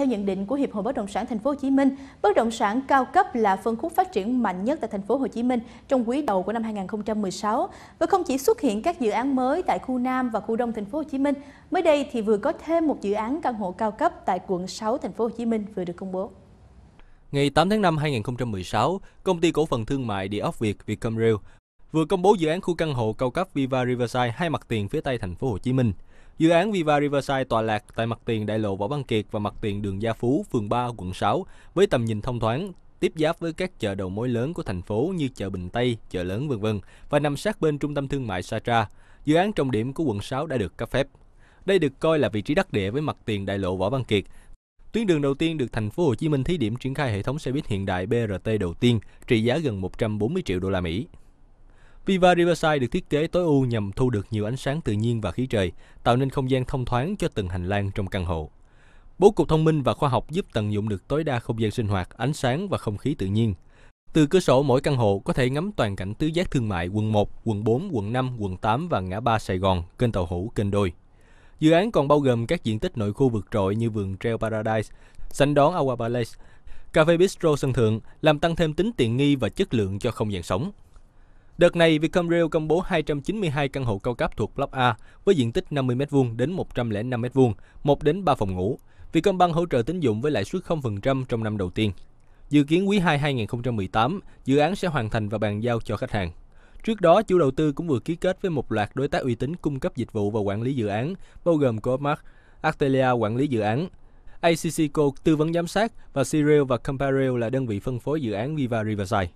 theo nhận định của Hiệp hội Bất động sản Thành phố Hồ Chí Minh, bất động sản cao cấp là phân khúc phát triển mạnh nhất tại Thành phố Hồ Chí Minh trong quý đầu của năm 2016 và không chỉ xuất hiện các dự án mới tại khu Nam và khu Đông Thành phố Hồ Chí Minh, mới đây thì vừa có thêm một dự án căn hộ cao cấp tại quận 6 Thành phố Hồ Chí Minh vừa được công bố. Ngày 8 tháng 5 2016, công ty cổ phần thương mại Địa ốc Việt Vietcomreal vừa công bố dự án khu căn hộ cao cấp Viva Riverside hai mặt tiền phía tây thành phố Hồ Chí Minh. Dự án Viva Riverside tọa lạc tại mặt tiền đại lộ Võ Văn Kiệt và mặt tiền đường Gia Phú, phường 3, quận 6, với tầm nhìn thông thoáng, tiếp giáp với các chợ đầu mối lớn của thành phố như chợ Bình Tây, chợ lớn vân vân và nằm sát bên trung tâm thương mại Satra. Dự án trọng điểm của quận 6 đã được cấp phép. Đây được coi là vị trí đắc địa với mặt tiền đại lộ Võ Văn Kiệt. Tuyến đường đầu tiên được thành phố Hồ Chí Minh thí điểm triển khai hệ thống xe buýt hiện đại BRT đầu tiên, trị giá gần 140 triệu đô la Mỹ. Viva Riverside được thiết kế tối ưu nhằm thu được nhiều ánh sáng tự nhiên và khí trời, tạo nên không gian thông thoáng cho từng hành lang trong căn hộ. Bố cục thông minh và khoa học giúp tận dụng được tối đa không gian sinh hoạt, ánh sáng và không khí tự nhiên. Từ cửa sổ mỗi căn hộ có thể ngắm toàn cảnh tứ giác thương mại quận 1, quận 4, quận 5, quận 8 và ngã ba Sài Gòn, kênh tàu hủ, kênh đôi. Dự án còn bao gồm các diện tích nội khu vượt trội như vườn Trail Paradise, sảnh đón Aqua Palace, cà phê bistro sân thượng, làm tăng thêm tính tiện nghi và chất lượng cho không gian sống. Đợt này, Vietcomrail công bố 292 căn hộ cao cấp thuộc Block A với diện tích 50 m2 đến 105 m2, 1 đến 3 phòng ngủ. Vietcombank hỗ trợ tín dụng với lãi suất 0% trong năm đầu tiên. Dự kiến quý 2 2018, dự án sẽ hoàn thành và bàn giao cho khách hàng. Trước đó, chủ đầu tư cũng vừa ký kết với một loạt đối tác uy tín cung cấp dịch vụ và quản lý dự án, bao gồm CoMark, Artelia quản lý dự án, ACC tư vấn giám sát và Serial và Comparil là đơn vị phân phối dự án Viva Riverside.